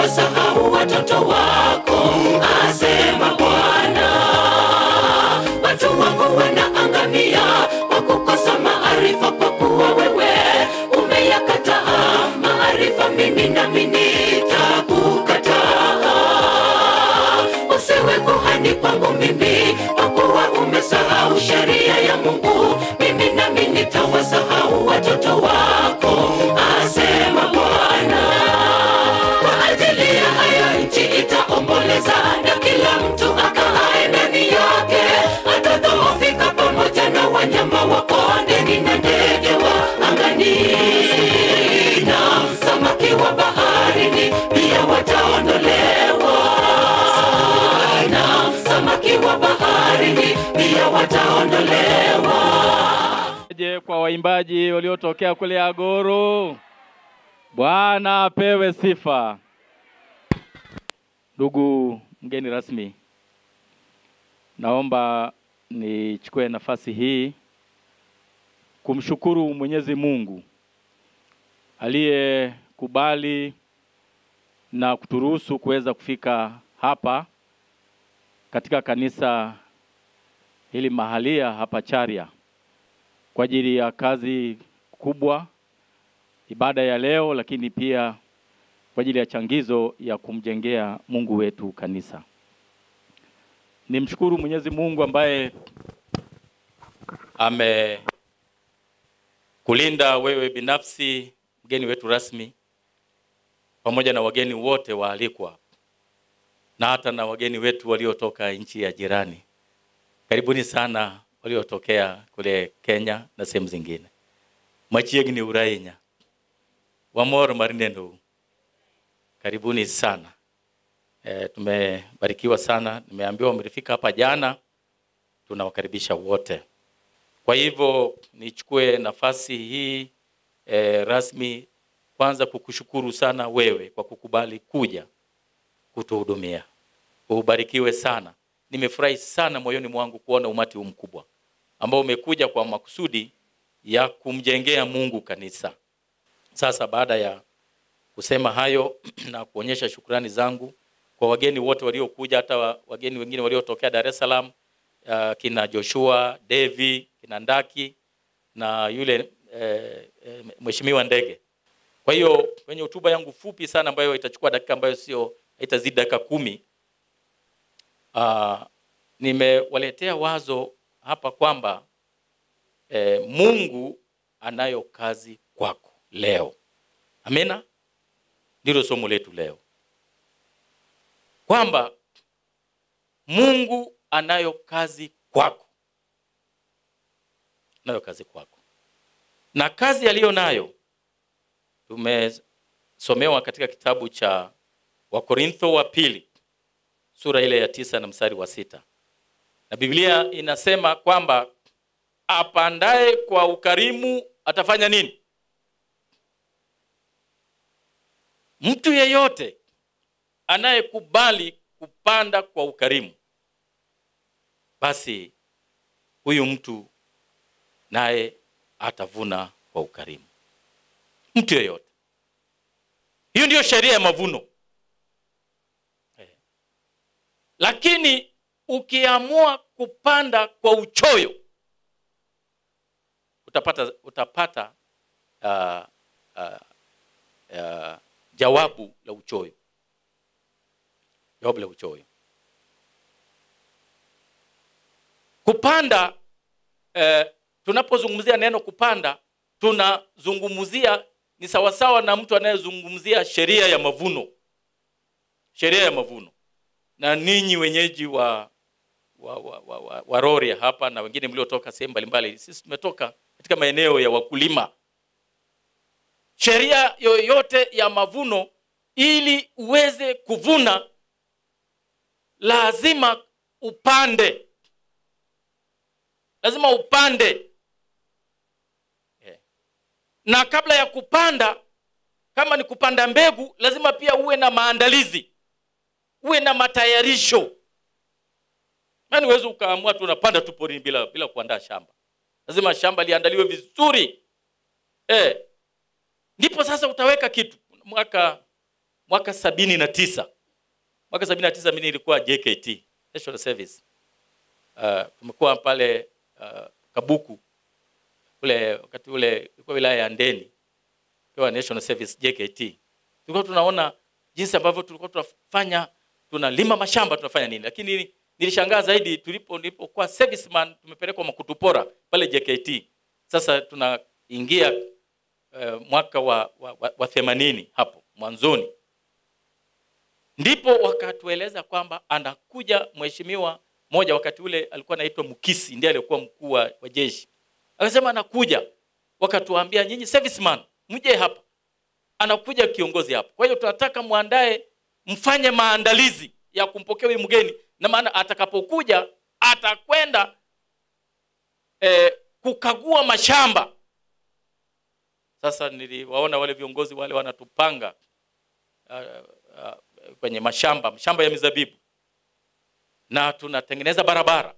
what's up? waimbaji waliotokea kule Agoro. Bwana apewe sifa. Ndugu mgeni rasmi, naomba nichukue nafasi hii kumshukuru Mwenyezi Mungu aliyekubali na kuturuhusu kuweza kufika hapa katika kanisa hili mahalia hapa Charia kwa ajili ya kazi kubwa ibada ya leo, lakini pia kwa ajili ya changizo ya kumjengea Mungu wetu kanisa. Nimshukuru Mwenyezi Mungu ambaye amekulinda wewe binafsi, mgeni wetu rasmi, pamoja na wageni wote waalikwa na hata na wageni wetu waliotoka nchi ya jirani. Karibuni sana waliotokea kule Kenya na sehemu zingine. Machiegi ni urainya wamoro marinendo, karibuni sana e, tumebarikiwa sana. Nimeambiwa mlifika hapa jana, tunawakaribisha wote. Kwa hivyo nichukue nafasi hii e, rasmi kwanza kukushukuru sana wewe kwa kukubali kuja kutuhudumia. Ubarikiwe sana nimefurahi sana moyoni mwangu kuona umati huu mkubwa ambao umekuja kwa makusudi ya kumjengea Mungu kanisa. Sasa baada ya kusema hayo na kuonyesha shukrani zangu kwa wageni wote waliokuja, hata wageni wengine waliotokea Dar es Salaam, uh, kina Joshua Devi, kina Ndaki na yule eh, eh, mheshimiwa Ndege. Kwa hiyo kwenye hotuba yangu fupi sana ambayo itachukua dakika ambayo sio itazidi dakika kumi, uh, nimewaletea wazo hapa kwamba eh, Mungu anayo kazi kwako leo. Amina, ndilo somo letu leo, kwamba Mungu anayo kazi kwako, anayo kazi kwako, na kazi aliyo nayo tumesomewa katika kitabu cha Wakorintho wa pili sura ile ya tisa na mstari wa sita na Biblia inasema kwamba apandaye kwa ukarimu atafanya nini? Mtu yeyote anayekubali kupanda kwa ukarimu, basi huyu mtu naye atavuna kwa ukarimu. Mtu yeyote. Hiyo ndiyo sheria ya mavuno. Lakini ukiamua kupanda kwa uchoyo utapata, utapata uh, uh, uh, jawabu la uchoyo, jawabu la uchoyo. Kupanda eh, tunapozungumzia neno kupanda tunazungumzia ni sawasawa na mtu anayezungumzia sheria ya mavuno, sheria ya mavuno na ninyi wenyeji wa, wa, wa, wa, wa, wa Rorya hapa na wengine mliotoka sehemu mbalimbali, sisi tumetoka katika maeneo ya wakulima. Sheria yoyote ya mavuno, ili uweze kuvuna lazima upande, lazima upande eh. na kabla ya kupanda, kama ni kupanda mbegu, lazima pia uwe na maandalizi uwe na matayarisho. Yaani uwezi ukaamua tu unapanda tu porini bila, bila kuandaa shamba. Lazima shamba liandaliwe vizuri eh. Ndipo sasa utaweka kitu. Mwaka mwaka sabini na tisa mwaka sabini na tisa mimi nilikuwa JKT National Service. Uh, pale uh, Kabuku ule wakati ule ilikuwa wilaya ya Ndeni kwa National Service JKT, tulikuwa tunaona jinsi ambavyo tulikuwa tunafanya tunalima mashamba, tunafanya nini. Lakini nilishangaa zaidi tulipo nilipokuwa serviceman, tumepelekwa Makutupora pale JKT. Sasa tunaingia uh, mwaka wa, wa, wa, wa themanini hapo mwanzoni, ndipo wakatueleza kwamba anakuja mheshimiwa moja, wakati ule alikuwa anaitwa mukisi ndiye aliyekuwa mkuu wa jeshi, akasema anakuja. Wakatuambia nyinyi serviceman, mje hapa, anakuja kiongozi hapa. Kwa hiyo tunataka muandae mfanye maandalizi ya kumpokea huyu mgeni na maana atakapokuja atakwenda eh, kukagua mashamba sasa niliwaona wale viongozi wale wanatupanga uh, uh, kwenye mashamba mashamba ya mizabibu na tunatengeneza barabara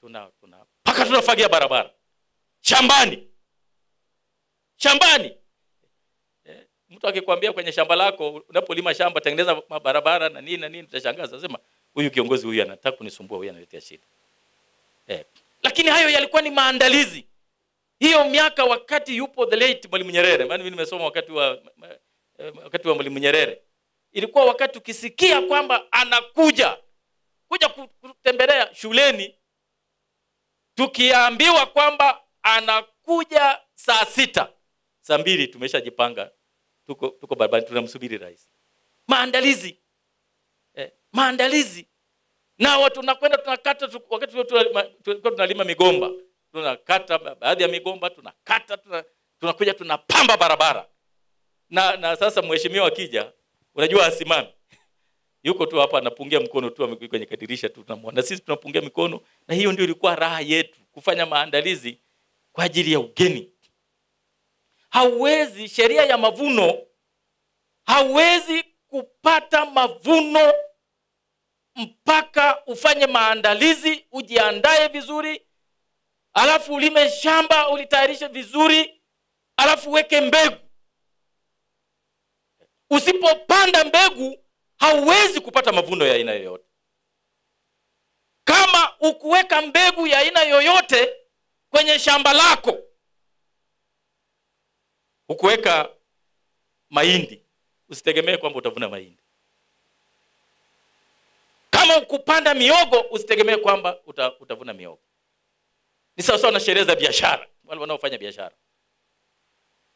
tuna tuna mpaka tunafagia barabara shambani shambani mtu akikwambia kwenye shamba lako unapolima shamba tengeneza mabarabara na nini na nini, utashangaza sema huyu kiongozi huyu anataka kunisumbua, huyu analetea shida eh. Lakini hayo yalikuwa ni maandalizi hiyo miaka, wakati yupo the late Mwalimu Nyerere, maana mimi nimesoma wakati wa eh, wakati wa Mwalimu Nyerere, ilikuwa wakati ukisikia kwamba anakuja kuja kutembelea shuleni, tukiambiwa kwamba anakuja saa sita, saa mbili tumeshajipanga tuko, tuko barabarani tunamsubiri rais. Maandalizi eh, maandalizi watu tunakwenda tunakata, wakati tulikuwa tunalima migomba tunakata baadhi ya migomba tunakata, tuna, tunakuja tunapamba barabara na, na sasa mheshimiwa akija, unajua asimami yuko tu hapa anapungia mkono tu kwenye kadirisha tu tunamwona, sisi tunapungia mikono, na hiyo ndio ilikuwa raha yetu, kufanya maandalizi kwa ajili ya ugeni hauwezi, sheria ya mavuno hauwezi kupata mavuno mpaka ufanye maandalizi, ujiandae vizuri, alafu ulime shamba, ulitayarishe vizuri, alafu uweke mbegu. Usipopanda mbegu hauwezi kupata mavuno ya aina yoyote. Kama ukuweka mbegu ya aina yoyote kwenye shamba lako hukuweka mahindi, usitegemee kwamba utavuna mahindi. Kama ukupanda miogo, usitegemee kwamba uta, utavuna miogo. Ni sawasawa na sherehe za biashara, wale wanaofanya biashara,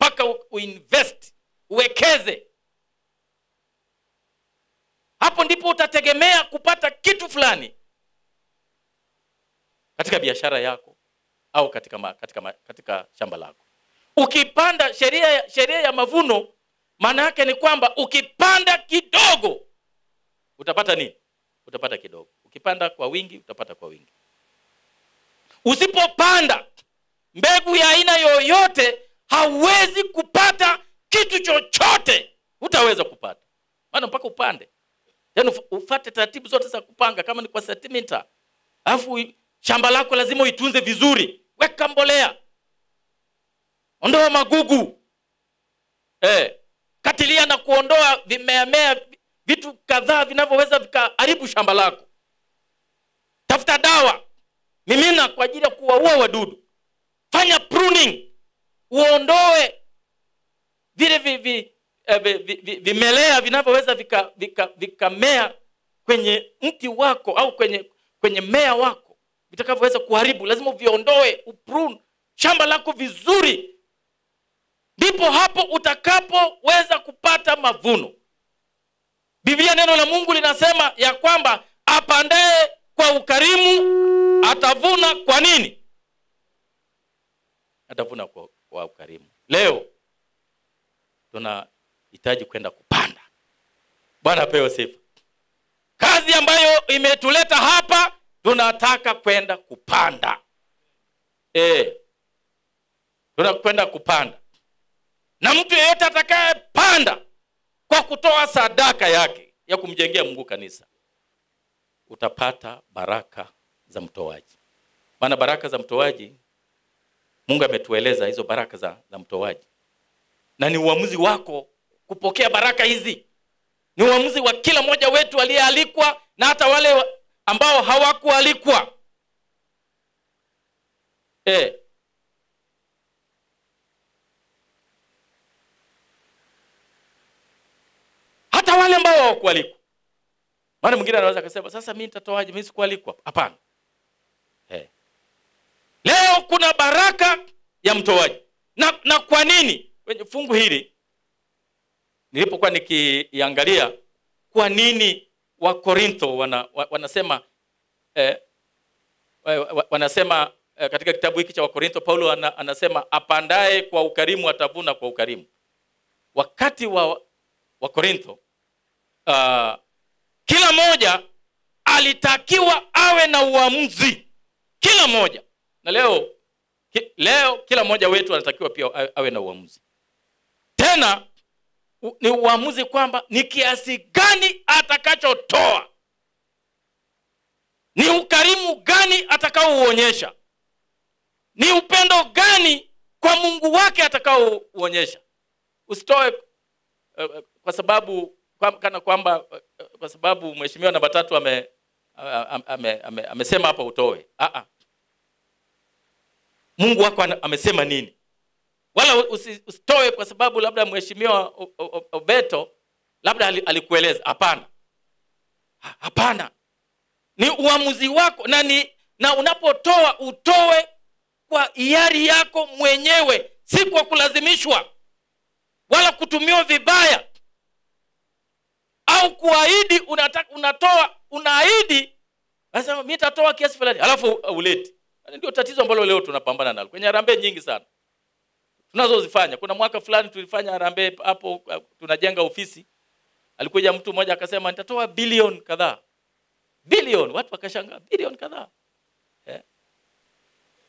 mpaka uinvest, uwekeze. Hapo ndipo utategemea kupata kitu fulani katika biashara yako au katika, ma, katika, ma, katika shamba lako. Ukipanda sheria, sheria ya mavuno maana yake ni kwamba ukipanda kidogo utapata nini? Utapata kidogo. Ukipanda kwa wingi utapata kwa wingi. Usipopanda mbegu ya aina yoyote, hauwezi kupata kitu chochote, utaweza kupata maana mpaka upande, yaani ufate taratibu zote za kupanga, kama ni kwa sentimita, alafu shamba lako lazima uitunze vizuri, weka mbolea ondoa magugu eh, katilia na kuondoa vimeamea vitu kadhaa vinavyoweza vikaharibu shamba lako. Tafuta dawa, mimina kwa ajili ya kuwaua wadudu. Fanya pruning, uondoe vile vi, vi, eh, vi, vi, vi, vimelea vinavyoweza vikamea vika, vika kwenye mti wako au kwenye, kwenye mmea wako vitakavyoweza kuharibu, lazima uviondoe, uprune shamba lako vizuri ndipo hapo utakapoweza kupata mavuno. Biblia, neno la Mungu linasema ya kwamba apandaye kwa ukarimu atavuna. Kwa nini atavuna? Kwa, kwa ukarimu. Leo tunahitaji kwenda kupanda. Bwana apewe sifa. Kazi ambayo imetuleta hapa, tunataka kwenda kupanda e, eh, tunakwenda kupanda na mtu yeyote atakayepanda kwa kutoa sadaka yake ya kumjengea Mungu kanisa utapata baraka za mtoaji. Maana baraka za mtoaji Mungu ametueleza hizo baraka za, za mtoaji, na ni uamuzi wako kupokea baraka hizi. Ni uamuzi wa kila mmoja wetu aliyealikwa na hata wale ambao hawakualikwa. Eh, hata wale ambao hawakualikwa. Maana mwingine anaweza akasema sasa mimi nitatoaje? Mimi sikualikwa. Hapana. Hey. Eh. Leo kuna baraka ya mtoaji. Na, na kwa nini kwenye fungu hili nilipokuwa nikiangalia kwa nini Wakorintho wana, wanasema eh, wanasema eh, katika kitabu hiki cha Wakorintho Paulo anasema apandaye kwa ukarimu atavuna kwa ukarimu. Wakati wa Wakorintho uh, kila moja alitakiwa awe na uamuzi, kila moja. Na leo ki, leo kila mmoja wetu anatakiwa pia awe na uamuzi, tena u, ni uamuzi kwamba ni kiasi gani atakachotoa, ni ukarimu gani atakaouonyesha, ni upendo gani kwa Mungu wake atakaouonyesha. Usitoe uh, uh kwa sababu kwa, kana kwamba eh, eh, kwa sababu mheshimiwa namba tatu ame, eh, ame, ame, ame, amesema hapa utoe. Aa, Mungu wako amesema nini? Wala usitoe kwa sababu labda mheshimiwa Obeto labda alikueleza. Hapana, hapana, ni uamuzi wako na ni na unapotoa utoe kwa hiari yako mwenyewe, si kwa kulazimishwa wala kutumiwa vibaya au kuahidi unataka unatoa unaahidi nasema mimi nitatoa kiasi fulani alafu uleti yaani ndio tatizo ambalo leo tunapambana nalo kwenye harambee nyingi sana tunazozifanya kuna mwaka fulani tulifanya harambee hapo tunajenga ofisi alikuja mtu mmoja akasema nitatoa bilioni kadhaa bilioni watu wakashangaa bilioni kadhaa eh?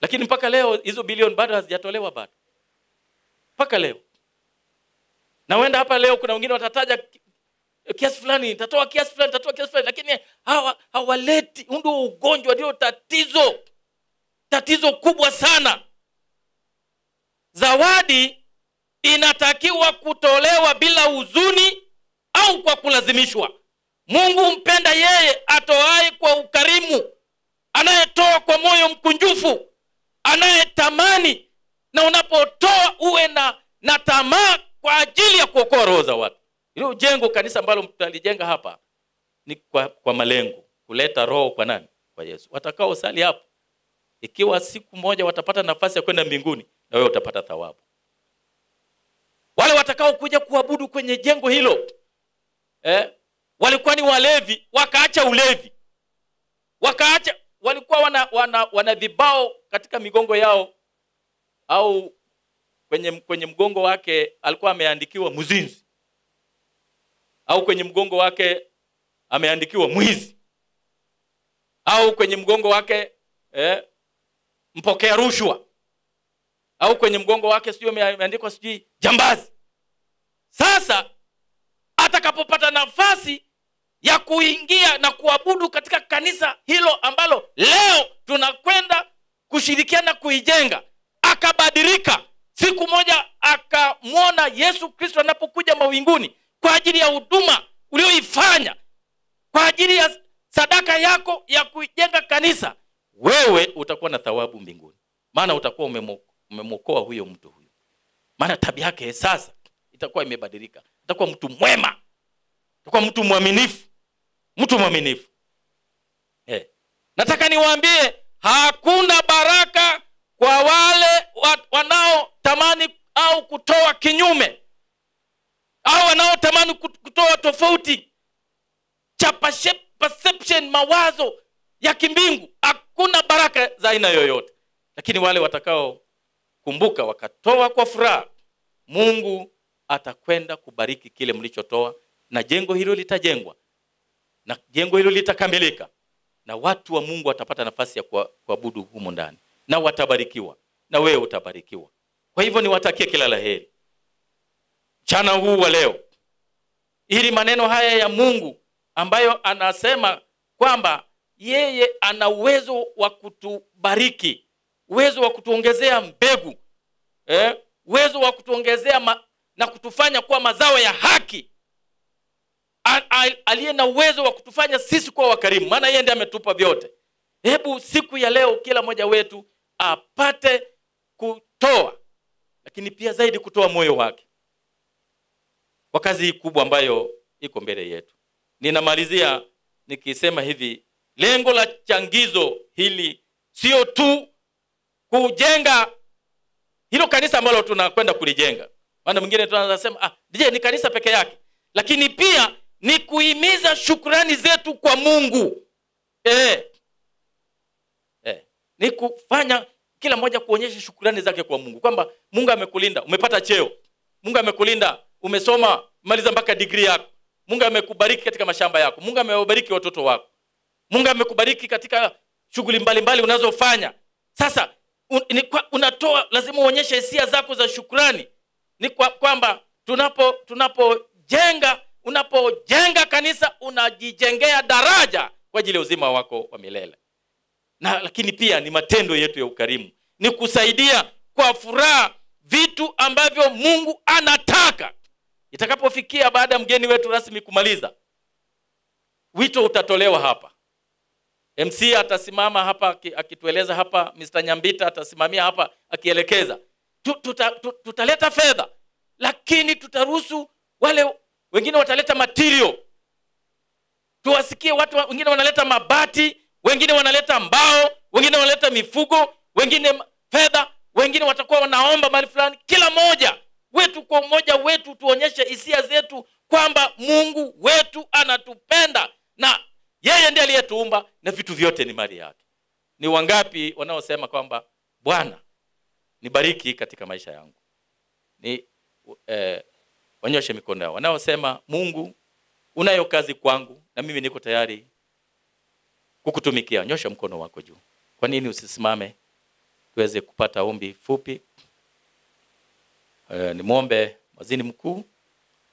lakini mpaka leo hizo bilioni bado hazijatolewa bado mpaka leo na hapa leo kuna wengine watataja kiasi fulani tatoa kiasi fulani tatoa kiasi fulani lakini hawa hawaleti ndio ugonjwa ndio tatizo tatizo kubwa sana zawadi inatakiwa kutolewa bila huzuni au kwa kulazimishwa mungu mpenda yeye atoaye kwa ukarimu anayetoa kwa moyo mkunjufu anayetamani na unapotoa uwe na, na tamaa kwa ajili ya kuokoa roho za watu hilo jengo kanisa ambalo tutalijenga hapa ni kwa, kwa malengo kuleta roho kwa nani? Kwa Yesu. Watakao sali hapo, ikiwa siku moja watapata nafasi ya kwenda mbinguni, na wewe utapata thawabu. Wale watakao kuja kuabudu kwenye jengo hilo eh, walikuwa ni walevi, wakaacha ulevi, wakaacha walikuwa wana, wana, wana vibao katika migongo yao au kwenye, kwenye mgongo wake alikuwa ameandikiwa mzinzi au kwenye mgongo wake ameandikiwa mwizi au kwenye mgongo wake eh, mpokea rushwa au kwenye mgongo wake sijui ameandikwa sijui jambazi. Sasa atakapopata nafasi ya kuingia na kuabudu katika kanisa hilo ambalo leo tunakwenda kushirikiana kuijenga, akabadilika siku moja akamwona Yesu Kristo anapokuja mawinguni, kwa ajili ya huduma ulioifanya kwa ajili ya sadaka yako ya kujenga kanisa, wewe utakuwa na thawabu mbinguni, maana utakuwa umemwokoa huyo mtu huyo, maana tabia yake sasa itakuwa imebadilika, itakuwa mtu mwema, itakuwa mtu mwaminifu, mtu mwaminifu. Hey. Eh. Nataka niwaambie hakuna baraka kwa wale wanaotamani au kutoa kinyume au wanaotamani kutoa tofauti cha perception, mawazo ya kimbingu, hakuna baraka za aina yoyote. Lakini wale watakaokumbuka wakatoa kwa furaha, Mungu atakwenda kubariki kile mlichotoa, na jengo hilo litajengwa na jengo hilo litakamilika, na watu wa Mungu watapata nafasi ya kuabudu humo ndani, na watabarikiwa, na wewe utabarikiwa. Kwa hivyo niwatakie kila laheri mchana huu wa leo, ili maneno haya ya Mungu ambayo anasema kwamba yeye ana uwezo wa kutubariki, uwezo wa kutuongezea mbegu eh, uwezo wa kutuongezea ma, na kutufanya kuwa mazao ya haki, aliye na uwezo wa kutufanya sisi kuwa wakarimu, maana yeye ndiye ametupa vyote. Hebu siku ya leo kila mmoja wetu apate kutoa, lakini pia zaidi kutoa moyo wake kwa kazi hii kubwa ambayo iko mbele yetu. Ninamalizia nikisema hivi, lengo la changizo hili sio tu kujenga hilo kanisa ambalo tunakwenda kulijenga. Maana mwingine tunasema ah, DJ ni kanisa peke yake, lakini pia ni kuhimiza shukrani zetu kwa Mungu eh, eh, ni kufanya kila mmoja kuonyesha shukrani zake kwa Mungu kwamba Mungu amekulinda, umepata cheo, Mungu amekulinda umesoma maliza mpaka digrii yako mungu amekubariki katika mashamba yako mungu amewabariki watoto wako mungu amekubariki katika shughuli mbalimbali unazofanya sasa un, kwa, unatoa lazima uonyeshe hisia zako za shukrani ni kwa, kwamba tunapo tunapojenga unapojenga kanisa unajijengea daraja kwa ajili ya uzima wako wa milele na lakini pia ni matendo yetu ya ukarimu ni kusaidia kwa furaha vitu ambavyo mungu anataka Itakapofikia baada ya mgeni wetu rasmi kumaliza, wito utatolewa hapa. MC atasimama hapa akitueleza hapa, Mr. Nyambita atasimamia hapa akielekeza. Tutaleta tuta, tuta fedha, lakini tutaruhusu wale wengine wataleta material, tuwasikie watu wengine wanaleta mabati, wengine wanaleta mbao, wengine wanaleta mifugo, wengine fedha, wengine watakuwa wanaomba mali fulani, kila moja wetu, kwa umoja wetu, tuonyeshe hisia zetu kwamba Mungu wetu anatupenda na yeye ndiye aliyetuumba na vitu vyote ni mali yake. Ni wangapi wanaosema kwamba Bwana nibariki katika maisha yangu? Ni eh, wanyoshe mikono yao. Wanaosema Mungu unayo kazi kwangu na mimi niko tayari kukutumikia, nyosha mkono wako juu. Kwa nini usisimame tuweze kupata ombi fupi? Eh, ni nimwombe waziri mkuu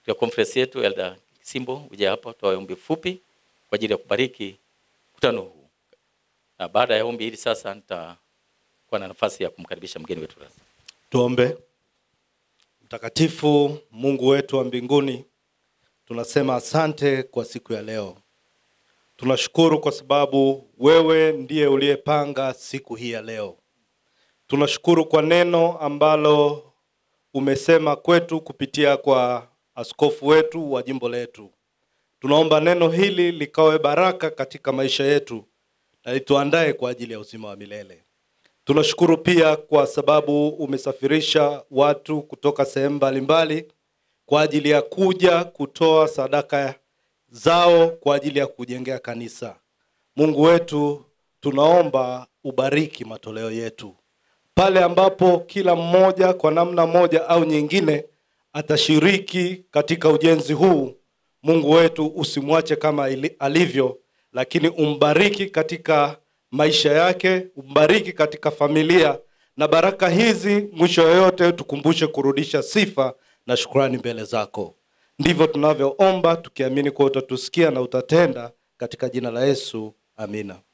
ya conference yetu Elda Simbo uje hapa, toa ombi fupi kwa ajili ya kubariki mkutano huu, na baada ya ombi hili sasa nitakuwa na nafasi ya kumkaribisha mgeni wetu rasmi. Tuombe. Mtakatifu Mungu wetu wa mbinguni, tunasema asante kwa siku ya leo. Tunashukuru kwa sababu wewe ndiye uliyepanga siku hii ya leo. Tunashukuru kwa neno ambalo umesema kwetu kupitia kwa askofu wetu wa jimbo letu. Tunaomba neno hili likawe baraka katika maisha yetu na lituandae kwa ajili ya uzima wa milele. Tunashukuru pia kwa sababu umesafirisha watu kutoka sehemu mbalimbali kwa ajili ya kuja kutoa sadaka zao kwa ajili ya kujengea kanisa. Mungu wetu, tunaomba ubariki matoleo yetu pale ambapo kila mmoja kwa namna moja au nyingine atashiriki katika ujenzi huu. Mungu wetu usimwache kama alivyo, lakini umbariki katika maisha yake, umbariki katika familia, na baraka hizi mwisho yoyote tukumbushe kurudisha sifa na shukrani mbele zako. Ndivyo tunavyoomba tukiamini kuwa utatusikia na utatenda katika jina la Yesu, amina.